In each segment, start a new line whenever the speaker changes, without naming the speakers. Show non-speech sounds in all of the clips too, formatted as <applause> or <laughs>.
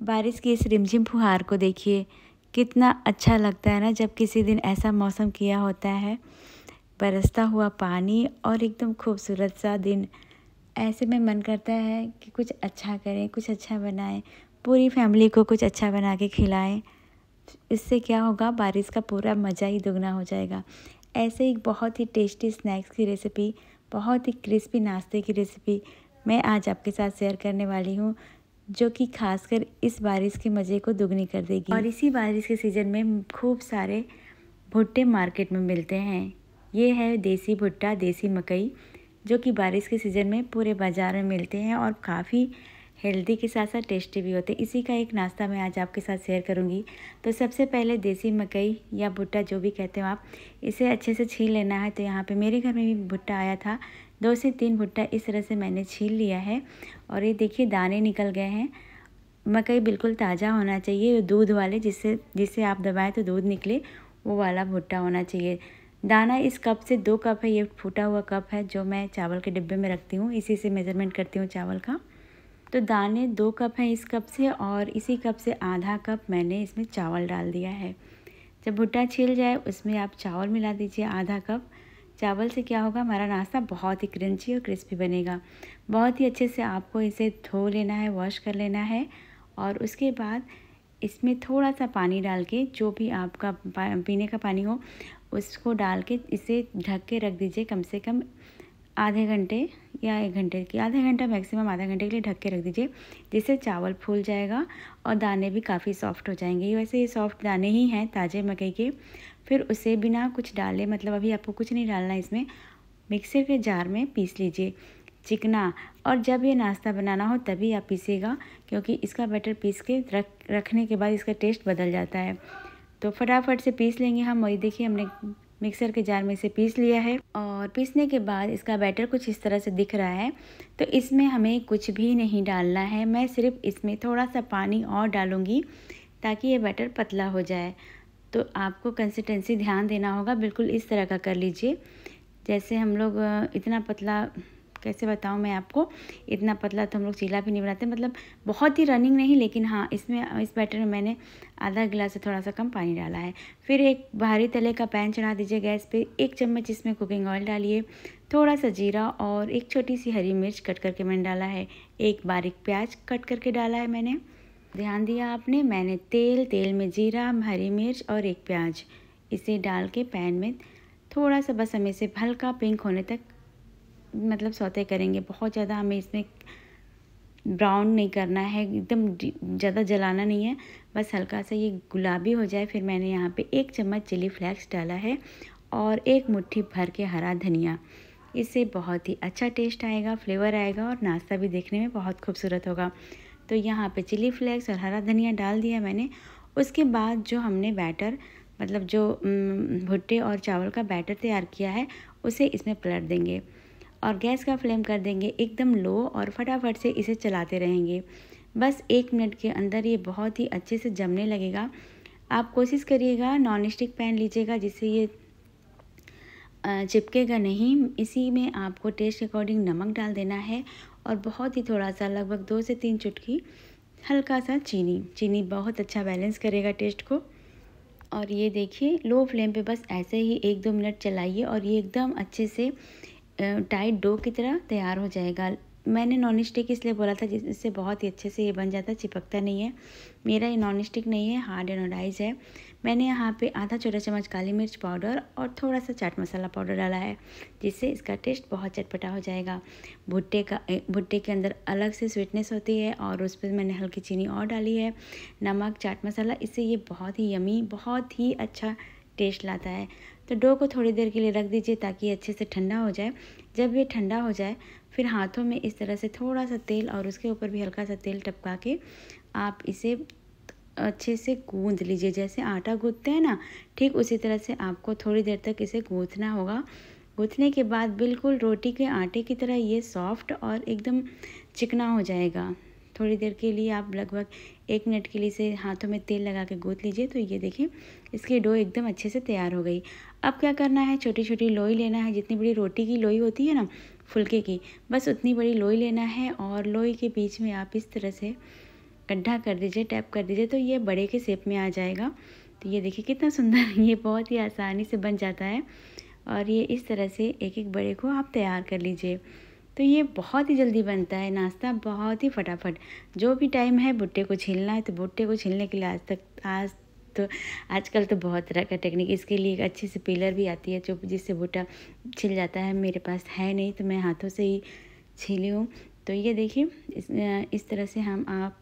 बारिश की इस रिमझिम फुहार को देखिए कितना अच्छा लगता है ना जब किसी दिन ऐसा मौसम किया होता है बरसता हुआ पानी और एकदम खूबसूरत सा दिन ऐसे में मन करता है कि कुछ अच्छा करें कुछ अच्छा बनाएं पूरी फैमिली को कुछ अच्छा बना के खिलाएं इससे क्या होगा बारिश का पूरा मज़ा ही दुगना हो जाएगा ऐसे एक बहुत ही टेस्टी स्नैक्स की रेसिपी बहुत ही क्रिस्पी नाश्ते की रेसिपी मैं आज आपके साथ शेयर करने वाली हूँ जो कि खासकर इस बारिश के मज़े को दुगनी कर देगी और इसी बारिश के सीज़न में खूब सारे भुट्टे मार्केट में मिलते हैं ये है देसी भुट्टा देसी मकई जो कि बारिश के सीज़न में पूरे बाज़ार में मिलते हैं और काफ़ी हेल्दी के साथ साथ टेस्टी भी होते इसी का एक नाश्ता मैं आज आपके साथ शेयर करूंगी तो सबसे पहले देसी मकई या भुट्टा जो भी कहते हो आप इसे अच्छे से छील लेना है तो यहाँ पे मेरे घर में भी भुट्टा आया था दो से तीन भुट्टा इस तरह से मैंने छील लिया है और ये देखिए दाने निकल गए हैं मकई बिल्कुल ताज़ा होना चाहिए दूध वाले जिससे जिससे आप दबाएँ तो दूध निकले वो वाला भुट्टा होना चाहिए दाना इस कप से दो कप है ये फूटा हुआ कप है जो मैं चावल के डिब्बे में रखती हूँ इसी से मेज़रमेंट करती हूँ चावल का तो दाने दो कप हैं इस कप से और इसी कप से आधा कप मैंने इसमें चावल डाल दिया है जब भुट्टा छिल जाए उसमें आप चावल मिला दीजिए आधा कप चावल से क्या होगा हमारा नाश्ता बहुत ही क्रंची और क्रिस्पी बनेगा बहुत ही अच्छे से आपको इसे धो लेना है वॉश कर लेना है और उसके बाद इसमें थोड़ा सा पानी डाल के जो भी आपका पीने का पानी हो उसको डाल के इसे ढक के रख दीजिए कम से कम आधे घंटे या एक घंटे की आधा घंटा मैक्सिमम आधा घंटे के लिए ढक के रख दीजिए जिससे चावल फूल जाएगा और दाने भी काफ़ी सॉफ्ट हो जाएंगे वैसे ये सॉफ्ट दाने ही हैं ताज़े मकई के फिर उसे बिना कुछ डाले मतलब अभी आपको कुछ नहीं डालना इसमें मिक्सर के जार में पीस लीजिए चिकना और जब ये नाश्ता बनाना हो तभी आप पीसेगा क्योंकि इसका बैटर पीस के रख रखने के बाद इसका टेस्ट बदल जाता है तो फटाफट से पीस लेंगे हम वही देखिए हमने मिक्सर के जार में इसे पीस लिया है और पीसने के बाद इसका बैटर कुछ इस तरह से दिख रहा है तो इसमें हमें कुछ भी नहीं डालना है मैं सिर्फ इसमें थोड़ा सा पानी और डालूँगी ताकि ये बैटर पतला हो जाए तो आपको कंसिस्टेंसी ध्यान देना होगा बिल्कुल इस तरह का कर लीजिए जैसे हम लोग इतना पतला कैसे बताऊँ मैं आपको इतना पतला तो हम लोग चीला भी नहीं बनाते मतलब बहुत ही रनिंग नहीं लेकिन हाँ इसमें इस बैटर में मैंने आधा गिलास से थोड़ा सा कम पानी डाला है फिर एक भारी तले का पैन चढ़ा दीजिए गैस पे एक चम्मच इसमें कुकिंग ऑयल डालिए थोड़ा सा जीरा और एक छोटी सी हरी मिर्च कट करके मैंने डाला है एक बारीक प्याज कट करके डाला है मैंने ध्यान दिया आपने मैंने तेल तेल में जीरा हरी मिर्च और एक प्याज इसे डाल के पैन में थोड़ा सा बस हमें इसे हल्का पिंक होने तक मतलब सौते करेंगे बहुत ज़्यादा हमें इसमें ब्राउन नहीं करना है एकदम ज़्यादा जलाना नहीं है बस हल्का सा ये गुलाबी हो जाए फिर मैंने यहाँ पे एक चम्मच चिली फ्लेक्स डाला है और एक मुट्ठी भर के हरा धनिया इससे बहुत ही अच्छा टेस्ट आएगा फ्लेवर आएगा और नाश्ता भी देखने में बहुत खूबसूरत होगा तो यहाँ पे चिली फ्लेक्स और हरा धनिया डाल दिया मैंने उसके बाद जो हमने बैटर मतलब जो भुट्टे और चावल का बैटर तैयार किया है उसे इसमें पलट देंगे और गैस का फ्लेम कर देंगे एकदम लो और फटाफट से इसे चलाते रहेंगे बस एक मिनट के अंदर ये बहुत ही अच्छे से जमने लगेगा आप कोशिश करिएगा नॉन स्टिक पैन लीजिएगा जिससे ये चिपकेगा नहीं इसी में आपको टेस्ट अकॉर्डिंग नमक डाल देना है और बहुत ही थोड़ा सा लगभग दो से तीन चुटकी हल्का सा चीनी चीनी बहुत अच्छा बैलेंस करेगा टेस्ट को और ये देखिए लो फ्लेम पे बस ऐसे ही एक दो मिनट चलाइए और ये एकदम अच्छे से टाइट डो की तरह तैयार हो जाएगा मैंने नॉन स्टिक इसलिए बोला था जिससे बहुत ही अच्छे से ये बन जाता है चिपकता नहीं है मेरा ये नॉन स्टिक नहीं है हार्ड एनोडाइज है मैंने यहाँ पे आधा छोटा चम्मच काली मिर्च पाउडर और थोड़ा सा चाट मसाला पाउडर डाला है जिससे इसका टेस्ट बहुत चटपटा हो जाएगा भुट्टे का भुट्टे के अंदर अलग से स्वीटनेस होती है और उस पर मैंने हल्की चीनी और डाली है नमक चाट मसाला इससे ये बहुत ही यमी बहुत ही अच्छा टेस्ट लाता है तो डो को थोड़ी देर के लिए रख दीजिए ताकि अच्छे से ठंडा हो जाए जब ये ठंडा हो जाए फिर हाथों में इस तरह से थोड़ा सा तेल और उसके ऊपर भी हल्का सा तेल टपका के आप इसे अच्छे से गूंद लीजिए जैसे आटा गूंदते हैं ना ठीक उसी तरह से आपको थोड़ी देर तक इसे गूँथना होगा गूँथने के बाद बिल्कुल रोटी के आटे की तरह ये सॉफ्ट और एकदम चिकना हो जाएगा थोड़ी देर के लिए आप लगभग एक मिनट के लिए इसे हाथों में तेल लगा के गोद लीजिए तो ये देखिए इसकी डो एकदम अच्छे से तैयार हो गई अब क्या करना है छोटी छोटी लोई लेना है जितनी बड़ी रोटी की लोई होती है ना फुलके की बस उतनी बड़ी लोई लेना है और लोई के बीच में आप इस तरह से गड्ढा कर दीजिए टैप कर दीजिए तो ये बड़े के शेप में आ जाएगा तो ये देखिए कितना सुंदर <laughs> ये बहुत ही आसानी से बन जाता है और ये इस तरह से एक एक बड़े को आप तैयार कर लीजिए तो ये बहुत ही जल्दी बनता है नाश्ता बहुत ही फटाफट जो भी टाइम है भुट्टे को छीलना है तो भुट्टे को छीलने के लिए आज तक आज तो आजकल तो बहुत तरह का टेक्निक इसके लिए एक अच्छी सी पिलर भी आती है जो जिससे भुट्टा छिल जाता है मेरे पास है नहीं तो मैं हाथों से ही छीली हूँ तो ये देखिए इस, इस तरह से हम आप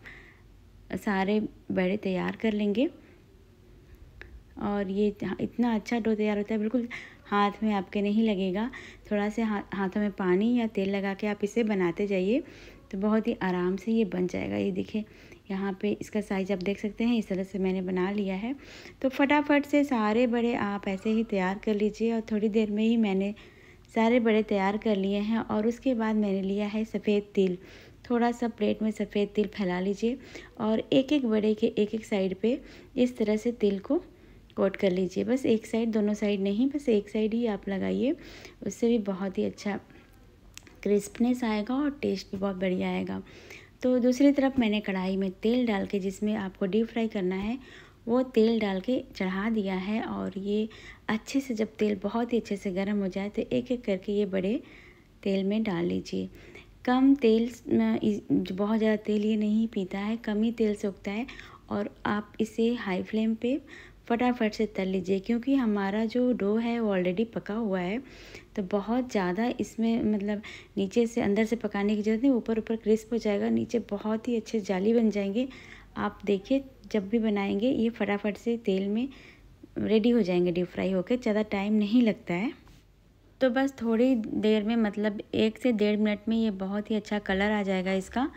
सारे बड़े तैयार कर लेंगे और ये इतना अच्छा डो तैयार होता है बिल्कुल हाथ में आपके नहीं लगेगा थोड़ा सा हा, हाथों में पानी या तेल लगा के आप इसे बनाते जाइए तो बहुत ही आराम से ये बन जाएगा ये देखिए यहाँ पे इसका साइज़ आप देख सकते हैं इस तरह से मैंने बना लिया है तो फटाफट से सारे बड़े आप ऐसे ही तैयार कर लीजिए और थोड़ी देर में ही मैंने सारे बड़े तैयार कर लिए हैं और उसके बाद मैंने लिया है सफ़ेद तिल थोड़ा सा प्लेट में सफ़ेद तिल फैला लीजिए और एक एक बड़े के एक एक साइड पे इस तरह से तिल को कोट कर लीजिए बस एक साइड दोनों साइड नहीं बस एक साइड ही आप लगाइए उससे भी बहुत ही अच्छा क्रिस्पनेस आएगा और टेस्ट भी बहुत बढ़िया आएगा तो दूसरी तरफ मैंने कढ़ाई में तेल डाल के जिसमें आपको डीप फ्राई करना है वो तेल डाल के चढ़ा दिया है और ये अच्छे से जब तेल बहुत ही अच्छे से गर्म हो जाए तो एक एक करके ये बड़े तेल में डाल लीजिए कम तेल बहुत ज़्यादा तेल ये नहीं पीता है कम ही तेल सोखता है और आप इसे हाई फ्लेम पे फटाफट से तल लीजिए क्योंकि हमारा जो डो है वो ऑलरेडी पका हुआ है तो बहुत ज़्यादा इसमें मतलब नीचे से अंदर से पकाने की ज़रूरत नहीं ऊपर ऊपर क्रिस्प हो जाएगा नीचे बहुत ही अच्छे जाली बन जाएंगे आप देखिए जब भी बनाएंगे ये फटाफट से तेल में रेडी हो जाएंगे डीप फ्राई होकर ज़्यादा टाइम नहीं लगता है तो बस थोड़ी देर में मतलब एक से डेढ़ मिनट में ये बहुत ही अच्छा कलर आ जाएगा इसका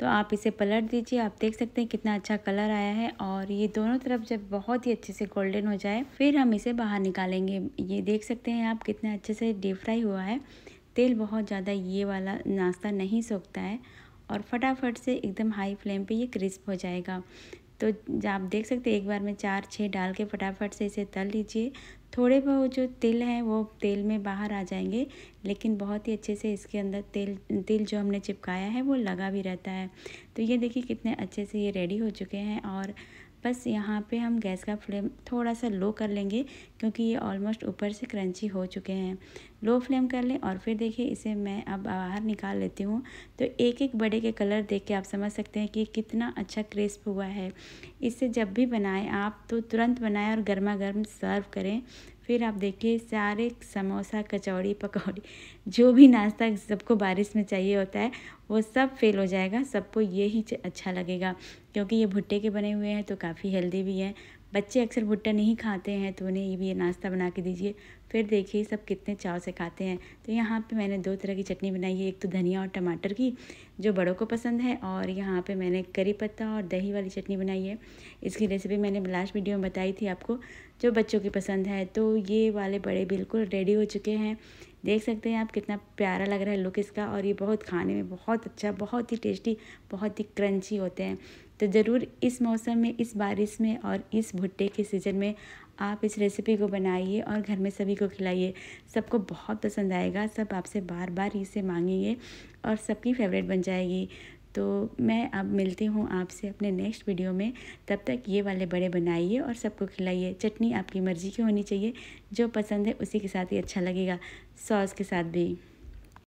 तो आप इसे पलट दीजिए आप देख सकते हैं कितना अच्छा कलर आया है और ये दोनों तरफ जब बहुत ही अच्छे से गोल्डन हो जाए फिर हम इसे बाहर निकालेंगे ये देख सकते हैं आप कितने अच्छे से डीप फ्राई हुआ है तेल बहुत ज़्यादा ये वाला नाश्ता नहीं सोखता है और फटाफट से एकदम हाई फ्लेम पे ये क्रिस्प हो जाएगा तो आप देख सकते एक बार में चार छः डाल के फटाफट से इसे तल लीजिए थोड़े बहुत जो तिल हैं वो तेल में बाहर आ जाएंगे लेकिन बहुत ही अच्छे से इसके अंदर तेल तिल जो हमने चिपकाया है वो लगा भी रहता है तो ये देखिए कितने अच्छे से ये रेडी हो चुके हैं और बस यहाँ पे हम गैस का फ्लेम थोड़ा सा लो कर लेंगे क्योंकि ये ऑलमोस्ट ऊपर से क्रंची हो चुके हैं लो फ्लेम कर लें और फिर देखिए इसे मैं अब बाहर निकाल लेती हूँ तो एक एक बड़े के कलर देख के आप समझ सकते हैं कि कितना अच्छा क्रिस्प हुआ है इसे जब भी बनाएं आप तो तुरंत बनाएं और गर्मा गर्म सर्व करें फिर आप देखिए सारे समोसा कचौड़ी पकौड़ी जो भी नाश्ता सबको बारिश में चाहिए होता है वो सब फेल हो जाएगा सबको ये ही अच्छा लगेगा क्योंकि ये भुट्टे के बने हुए हैं तो काफ़ी हेल्दी भी है बच्चे अक्सर भुट्टा नहीं खाते हैं तो उन्हें ये भी नाश्ता बना के दीजिए फिर देखिए सब कितने चाव से खाते हैं तो यहाँ पे मैंने दो तरह की चटनी बनाई है एक तो धनिया और टमाटर की जो बड़ों को पसंद है और यहाँ पे मैंने करी पत्ता और दही वाली चटनी बनाई है इसकी रेसिपी मैंने लास्ट वीडियो में बताई थी आपको जो बच्चों की पसंद है तो ये वाले बड़े बिल्कुल रेडी हो चुके हैं देख सकते हैं आप कितना प्यारा लग रहा है लुक इसका और ये बहुत खाने में बहुत अच्छा बहुत ही टेस्टी बहुत ही क्रंची होते हैं तो ज़रूर इस मौसम में इस बारिश में और इस भुट्टे के सीज़न में आप इस रेसिपी को बनाइए और घर में सभी को खिलाइए सबको बहुत पसंद आएगा सब आपसे बार बार इसे मांगेंगे और सबकी फेवरेट बन जाएगी तो मैं अब मिलती हूँ आपसे अपने नेक्स्ट वीडियो में तब तक ये वाले बड़े बनाइए और सबको खिलाइए चटनी आपकी मर्ज़ी की होनी चाहिए जो पसंद है उसी के साथ ही अच्छा लगेगा सॉस के साथ भी